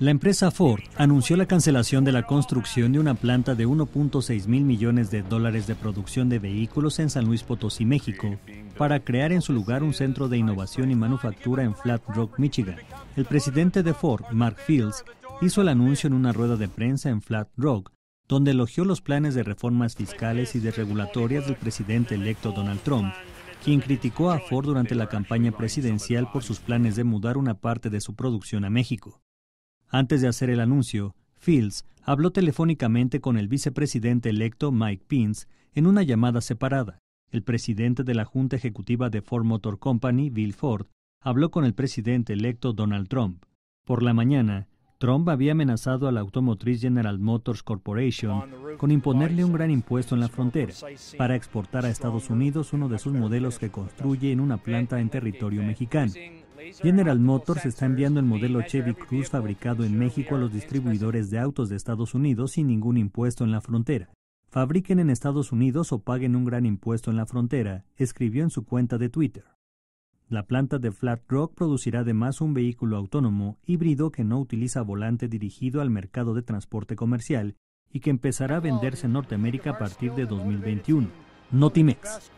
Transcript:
La empresa Ford anunció la cancelación de la construcción de una planta de 1.6 mil millones de dólares de producción de vehículos en San Luis Potosí, México, para crear en su lugar un centro de innovación y manufactura en Flat Rock, Michigan. El presidente de Ford, Mark Fields, hizo el anuncio en una rueda de prensa en Flat Rock, donde elogió los planes de reformas fiscales y de regulatorias del presidente electo Donald Trump, quien criticó a Ford durante la campaña presidencial por sus planes de mudar una parte de su producción a México. Antes de hacer el anuncio, Fields habló telefónicamente con el vicepresidente electo Mike Pence en una llamada separada. El presidente de la Junta Ejecutiva de Ford Motor Company, Bill Ford, habló con el presidente electo Donald Trump. Por la mañana, Trump había amenazado a la automotriz General Motors Corporation con imponerle un gran impuesto en la frontera para exportar a Estados Unidos uno de sus modelos que construye en una planta en territorio mexicano. General Motors está enviando el modelo Chevy Cruz fabricado en México a los distribuidores de autos de Estados Unidos sin ningún impuesto en la frontera. Fabriquen en Estados Unidos o paguen un gran impuesto en la frontera, escribió en su cuenta de Twitter. La planta de Flat Rock producirá además un vehículo autónomo híbrido que no utiliza volante dirigido al mercado de transporte comercial y que empezará a venderse en Norteamérica a partir de 2021. Notimex.